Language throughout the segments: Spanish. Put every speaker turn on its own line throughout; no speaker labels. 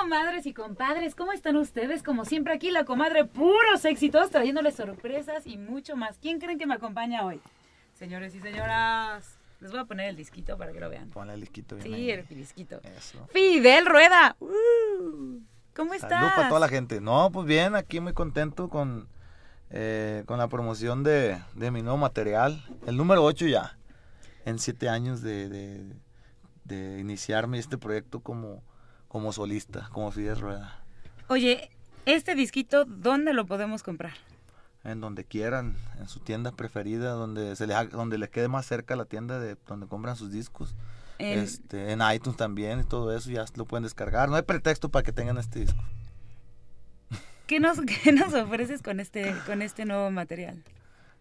Comadres y compadres, ¿cómo están ustedes? Como siempre aquí, la comadre puros éxitos, trayéndoles sorpresas y mucho más. ¿Quién creen que me acompaña hoy? Señores y señoras, les voy a poner el disquito para que lo vean. Ponle el disquito. Bien sí, el disquito. Fidel Rueda. Uh, ¿Cómo estás? para toda la
gente. No, pues bien, aquí muy contento con, eh, con la promoción de, mi nuevo material. El número 8 ya. En siete años de, de, de iniciarme este proyecto como como solista, como Fidel rueda.
Oye, este disquito, ¿dónde lo podemos comprar?
En donde quieran, en su tienda preferida, donde se les, donde les quede más cerca la tienda de donde compran sus discos.
Este,
en... iTunes también y todo eso, ya lo pueden descargar. No hay pretexto para que tengan este disco.
¿Qué nos, nos ofreces con este, con este nuevo material?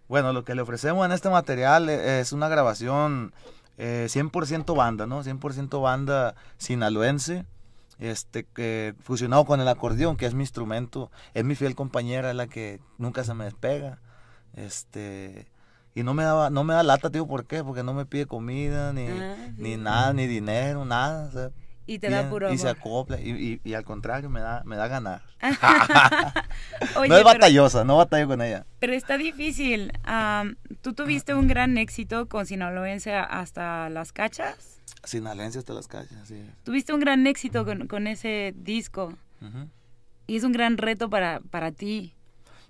Bueno, lo que le ofrecemos en este material eh, es una grabación eh, 100% banda, ¿no? 100% banda sinaloense este, que, fusionado con el acordeón, que es mi instrumento, es mi fiel compañera, es la que nunca se me despega. Este, y no me daba, no me da lata, digo, ¿por qué? Porque no me pide comida, ni, ah, ni nada, ni dinero, nada.
Y te da puro Y se
acopla, y, y, al contrario, me da, me da ganar.
no es batallosa,
no batallo con ella.
Pero está difícil. ¿Tú tuviste un gran éxito con Sinaloense hasta las cachas?
Sinaloense hasta las cachas, sí.
Tuviste un gran éxito con, ese disco. Y es un gran reto para, para ti.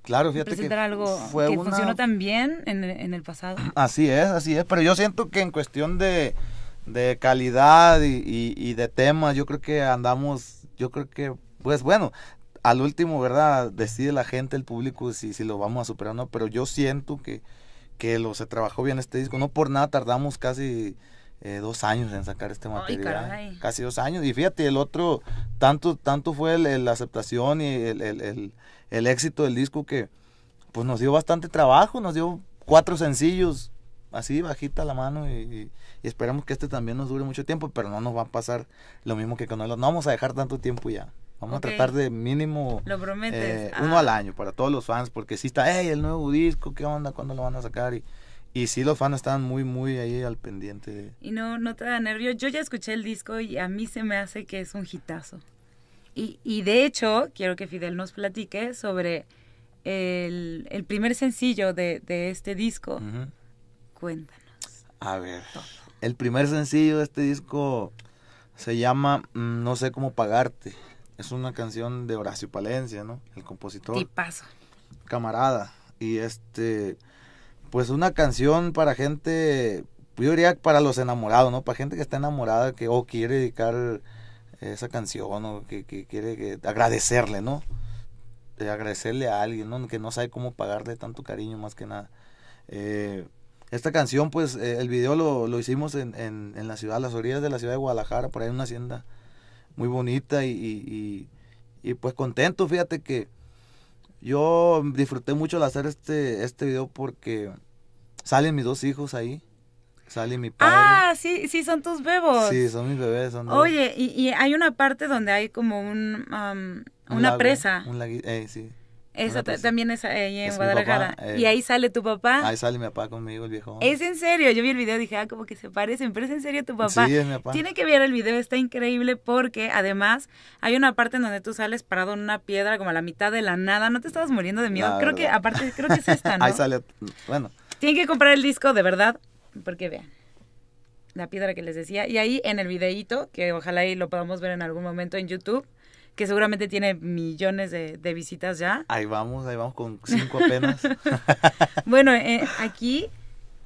Claro, fíjate que algo que funcionó
tan bien en el pasado.
Así es, así es. Pero yo siento que en cuestión de de calidad y, de temas, yo creo que andamos, yo creo que, pues bueno, al último, ¿verdad? Decide la gente, el público, si, si lo vamos a superar o no, pero yo siento que, que lo, se trabajó bien este disco. No por nada tardamos casi eh, dos años en sacar este material. casi dos años. Y fíjate, el otro, tanto, tanto fue la aceptación y el, el, éxito del disco que pues nos dio bastante trabajo, nos dio cuatro sencillos así bajita la mano y, esperamos que este también nos dure mucho tiempo, pero no nos va a pasar lo mismo que con el No vamos a dejar tanto tiempo ya. Vamos a tratar de mínimo ¿Lo eh, ah. uno al año para todos los fans, porque si está, el nuevo disco, ¿qué onda? ¿Cuándo lo van a sacar? Y, y sí, los fans están muy, muy ahí al pendiente.
Y no, no te da nervio. Yo ya escuché el disco y a mí se me hace que es un hitazo. Y, y de hecho, quiero que Fidel nos platique sobre el, el primer sencillo de, este disco. Cuéntanos. A ver.
El primer sencillo de este disco se llama mm, No sé cómo pagarte. Es una canción de Horacio Palencia, ¿no? El compositor. pasa? Camarada. Y este, pues una canción para gente, yo diría para los enamorados, ¿no? Para gente que está enamorada que o quiere dedicar esa canción o que, quiere agradecerle, ¿no? agradecerle a alguien, ¿no? Que no sabe cómo pagarle tanto cariño más que nada. Eh, esta canción, pues, eh, el video lo, hicimos en, la ciudad, las orillas de la ciudad de Guadalajara, por ahí en una hacienda muy bonita y, pues contento, fíjate que yo disfruté mucho al hacer este, este video porque salen mis dos hijos ahí. Sale mi padre.
Ah, sí, sí, son tus bebos. Sí,
son mis bebés. Oye,
y, y, hay una parte donde hay como un, um, una presa.
Un lago, eh, sí.
Esa también es ahí en Guadalajara. Eh. y ahí sale tu papá. Ahí
sale mi papá conmigo, el viejo. Es
en serio. Yo vi el video y dije, ah, como que se parecen, pero es en serio tu papá. Sí, Tiene que ver el video, está increíble porque además hay una parte en donde tú sales parado en una piedra como a la mitad de la nada. ¿No te estabas muriendo de miedo? creo que, aparte, creo que es esta, ¿no? ahí
sale, bueno.
Tienen que comprar el disco, de verdad, porque vean la piedra que les decía. Y ahí en el videíto, que ojalá ahí lo podamos ver en algún momento en YouTube, que seguramente tiene millones de, visitas ya.
Ahí vamos, ahí vamos con cinco apenas.
bueno, eh, aquí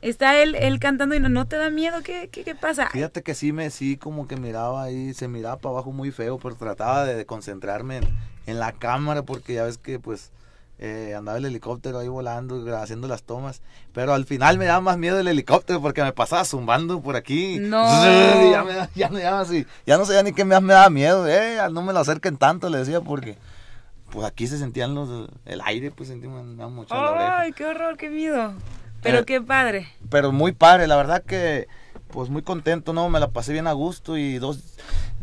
está él, él cantando y no, te da miedo, ¿Qué, ¿Qué, pasa?
Fíjate que sí, me, sí, como que miraba ahí, se miraba para abajo muy feo, pero trataba de, concentrarme en, la cámara porque ya ves que pues eh, andaba el helicóptero ahí volando, haciendo las tomas. Pero al final me daba más miedo el helicóptero porque me pasaba zumbando por aquí. No. ya, me, ya, ya no sabía ni qué me daba miedo. Eh, no me lo acerquen tanto, le decía, porque pues aquí se sentían los, el aire, pues sentimos mucho. ¡Ay,
qué horror, qué miedo! Pero eh, qué padre.
Pero muy padre, la verdad que pues muy contento, ¿no? Me la pasé bien a gusto y dos,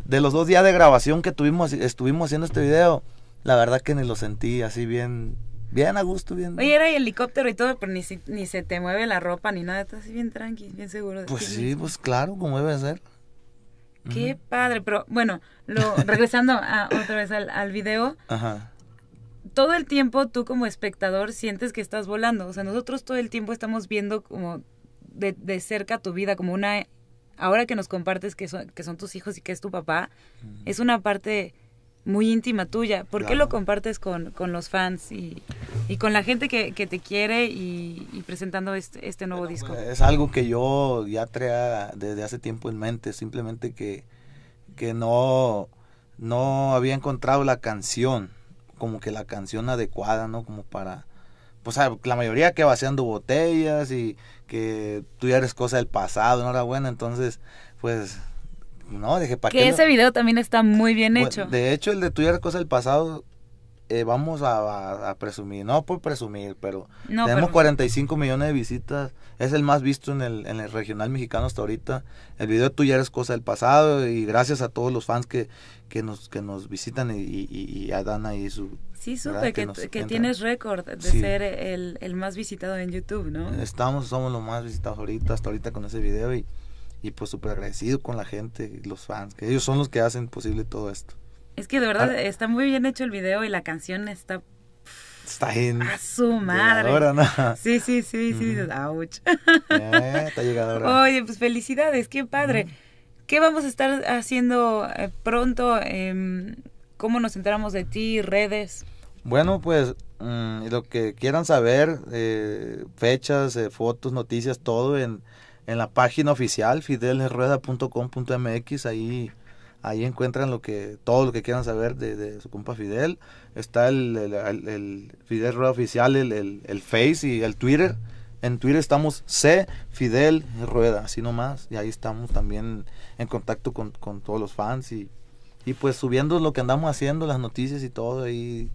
de los dos días de grabación que tuvimos, estuvimos haciendo este video, la verdad que ni lo sentí así bien Bien a gusto,
bien. Oye, era helicóptero y todo, pero ni, ni se te mueve la ropa ni nada, estás bien tranqui, bien seguro. De pues sí,
pues claro, como debe ser. Qué
padre, pero bueno, lo, regresando a, otra vez al, al video, Ajá. todo el tiempo tú como espectador sientes que estás volando, o sea, nosotros todo el tiempo estamos viendo como de, de cerca tu vida, como una, ahora que nos compartes que, son que son tus hijos y que es tu papá, es una parte muy íntima tuya. ¿Por qué lo compartes con, los fans y, y, con la gente que, te quiere y, presentando este, este nuevo disco? Es algo
que yo ya traía desde hace tiempo en mente, simplemente que, que no, no había encontrado la canción, como que la canción adecuada, ¿no? Como para... Pues ah, la mayoría que vaciando botellas y que tú ya eres cosa del pasado, enhorabuena, entonces pues no, que ese
video también está muy bien hecho.
De hecho, el de tuya cosa del pasado, eh, vamos a, a, presumir, no por presumir, pero tenemos 45 millones de visitas, es el más visto en el, en el regional mexicano hasta ahorita. El video de tuya eres cosa del pasado y gracias a todos los fans que, que, nos, que nos visitan y, y, y su...
Sí, supe que, que, tienes récord de ser el, el más visitado en YouTube, ¿no?
Estamos, somos los más visitados ahorita, hasta ahorita con ese video y y pues súper agradecido con la gente, los fans, que ellos son los que hacen posible todo esto.
Es que de verdad ah. está muy bien hecho el video y la canción está... Está en... A su madre. Ahora no. Sí, sí, sí, sí. ouch. Eh, está Oye, pues felicidades, qué padre. ¿Qué vamos a estar haciendo eh, pronto? Em, ¿Cómo nos enteramos de ti? ¿Redes?
Bueno, pues mm, lo que quieran saber, eh, fechas, eh, fotos, noticias, todo en en la página oficial fidelrueda.com.mx ahí ahí encuentran lo que todo lo que quieran saber de, su compa Fidel está el, Fidel Rueda oficial el, Face y el Twitter en Twitter estamos C Fidel Rueda así nomás y ahí estamos también en contacto con, todos los fans y, y pues subiendo lo que andamos haciendo las noticias y todo ahí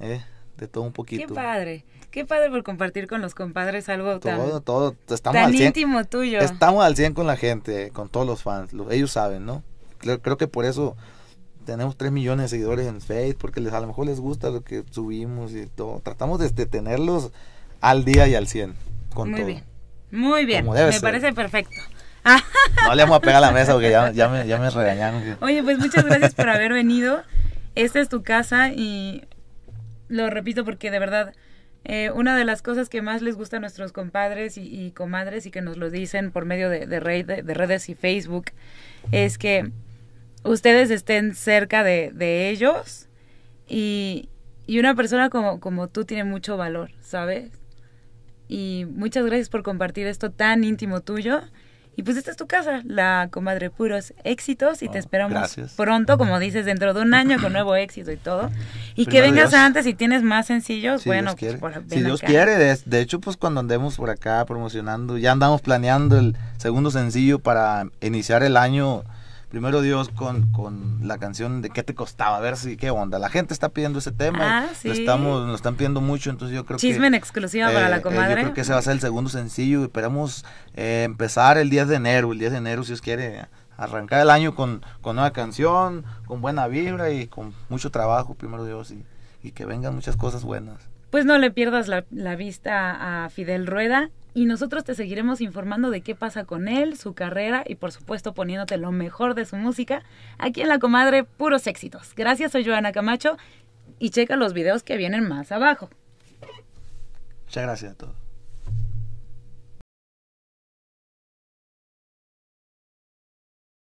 eh, de todo un poquito. Qué
padre, qué padre por compartir con los compadres algo tan, todo,
todo, estamos al 100, íntimo tuyo. Estamos al 100 con la gente, con todos los fans, ellos saben, ¿no? Creo, que por eso tenemos 3 millones de seguidores en Facebook, porque a lo mejor les gusta lo que subimos y todo. Tratamos de, tenerlos al día y al 100 con Muy bien,
muy bien, me parece perfecto. No
le vamos a pegar a la mesa porque ya me regañaron. Oye, pues muchas gracias
por haber venido. Esta es tu casa y lo repito porque de verdad, eh, una de las cosas que más les gusta a nuestros compadres y, comadres y que nos lo dicen por medio de, redes y Facebook es que ustedes estén cerca de, de ellos y, y, una persona como, como tú tiene mucho valor, ¿sabes? Y muchas gracias por compartir esto tan íntimo tuyo y pues esta es tu casa, la comadre puros éxitos y te oh, esperamos pronto, como dices, dentro de un año con nuevo éxito y todo. Y pues, que vengas antes si tienes más sencillos, bueno, si Dios quiere,
pues, de, hecho pues cuando andemos por acá promocionando, ya andamos planeando el segundo sencillo para iniciar el año primero Dios con, con la canción de qué te costaba, a ver si qué onda. La gente está pidiendo ese tema, ah, lo estamos, nos están pidiendo mucho, entonces yo creo que...
exclusiva para eh, la eh, comadre. yo creo que
ese va a ser el segundo sencillo esperamos eh, empezar el 10 de enero, el 10 de enero si os quiere arrancar el año con, con una canción, con buena vibra y con mucho trabajo, primero Dios, y, que vengan muchas cosas buenas
pues no le pierdas la, vista a Fidel Rueda y nosotros te seguiremos informando de qué pasa con él, su carrera y por supuesto poniéndote lo mejor de su música aquí en La Comadre, puros éxitos. Gracias, soy Joana Camacho y checa los videos que vienen más abajo.
Muchas gracias a todos.